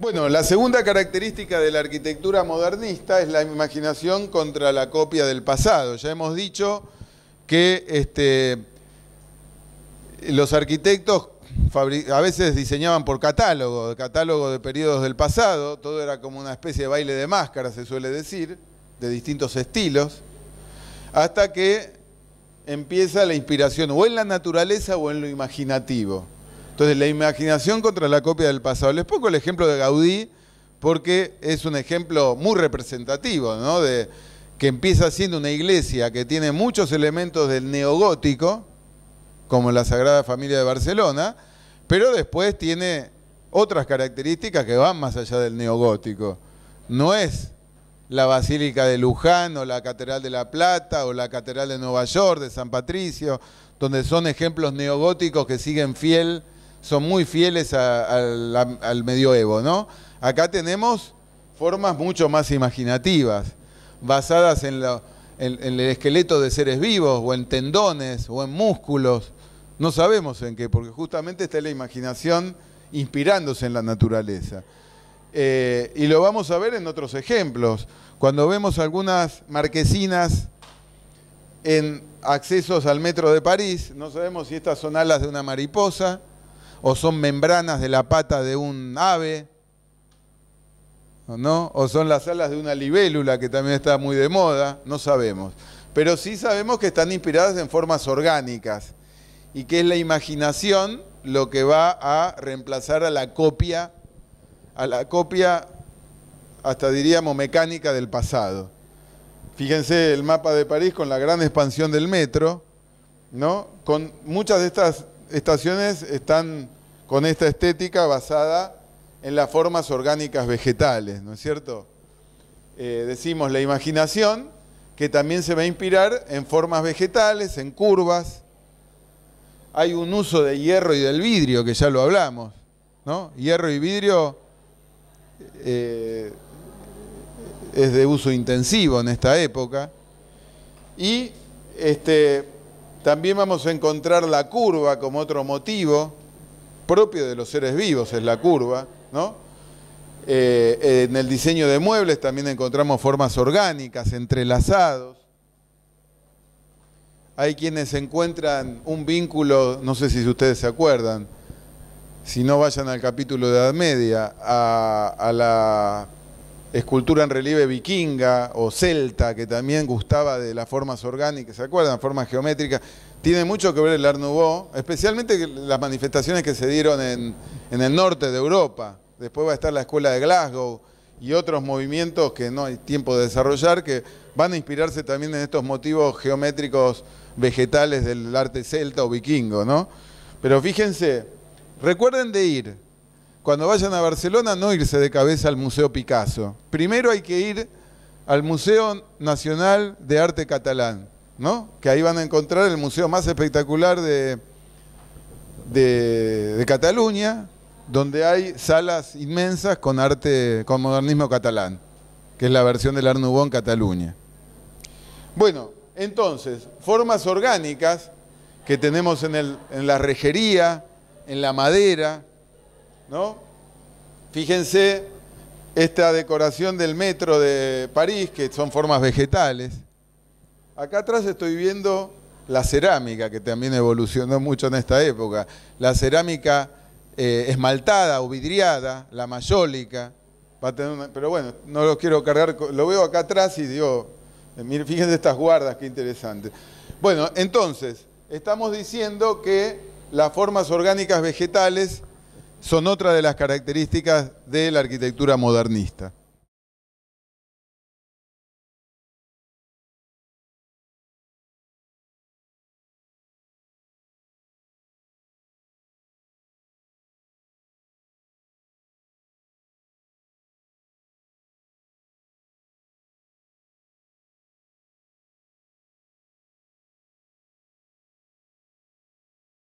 Bueno, la segunda característica de la arquitectura modernista es la imaginación contra la copia del pasado. Ya hemos dicho que este, los arquitectos a veces diseñaban por catálogo, catálogo de periodos del pasado, todo era como una especie de baile de máscara, se suele decir, de distintos estilos, hasta que empieza la inspiración o en la naturaleza o en lo imaginativo. Entonces, la imaginación contra la copia del pasado. Les pongo el ejemplo de Gaudí porque es un ejemplo muy representativo, ¿no? De, que empieza siendo una iglesia que tiene muchos elementos del neogótico, como la Sagrada Familia de Barcelona, pero después tiene otras características que van más allá del neogótico. No es la Basílica de Luján o la Catedral de La Plata o la Catedral de Nueva York, de San Patricio, donde son ejemplos neogóticos que siguen fiel son muy fieles al, medioevo, ¿no? Acá tenemos formas mucho más imaginativas, basadas en, el esqueleto de seres vivos, o en tendones, o en músculos. No sabemos en qué, porque justamente está la imaginación inspirándose en la naturaleza. Eh, y lo vamos a ver en otros ejemplos. Cuando vemos algunas marquesinas en accesos al metro de París, no sabemos si estas son alas de una mariposa o son membranas de la pata de un ave, ¿no? O son las alas de una libélula que también está muy de moda, no sabemos. Pero sí sabemos que están inspiradas en formas orgánicas y que es la imaginación lo que va a reemplazar a la copia, a la copia hasta diríamos mecánica del pasado. Fíjense el mapa de París con la gran expansión del metro, ¿no? Con muchas de estas estaciones están con esta estética basada en las formas orgánicas vegetales, ¿no es cierto? Eh, decimos la imaginación, que también se va a inspirar en formas vegetales, en curvas. Hay un uso de hierro y del vidrio, que ya lo hablamos, ¿no? Hierro y vidrio eh, es de uso intensivo en esta época. Y este, también vamos a encontrar la curva como otro motivo propio de los seres vivos, es la curva, ¿no? Eh, en el diseño de muebles también encontramos formas orgánicas, entrelazados. Hay quienes encuentran un vínculo, no sé si ustedes se acuerdan, si no vayan al capítulo de Edad Media, a la escultura en relieve vikinga o celta, que también gustaba de las formas orgánicas, ¿se acuerdan? Formas geométricas. Tiene mucho que ver el Art Nouveau, especialmente las manifestaciones que se dieron en, en el norte de Europa. Después va a estar la Escuela de Glasgow y otros movimientos que no hay tiempo de desarrollar, que van a inspirarse también en estos motivos geométricos vegetales del arte celta o vikingo, ¿no? Pero fíjense, recuerden de ir cuando vayan a Barcelona no irse de cabeza al Museo Picasso. Primero hay que ir al Museo Nacional de Arte Catalán, ¿no? Que ahí van a encontrar el museo más espectacular de, de, Cataluña, donde hay salas inmensas con arte, con modernismo catalán, que es la versión del Art en Cataluña. Bueno, entonces, formas orgánicas que tenemos en, el, en la rejería, en la madera, ¿no? Fíjense esta decoración del metro de París, que son formas vegetales. Acá atrás estoy viendo la cerámica, que también evolucionó mucho en esta época. La cerámica eh, esmaltada o vidriada, la mayólica. pero bueno, no lo quiero cargar. Lo veo acá atrás y digo, eh, fíjense estas guardas, qué interesante. Bueno, entonces, estamos diciendo que las formas orgánicas vegetales son otra de las características de la arquitectura modernista.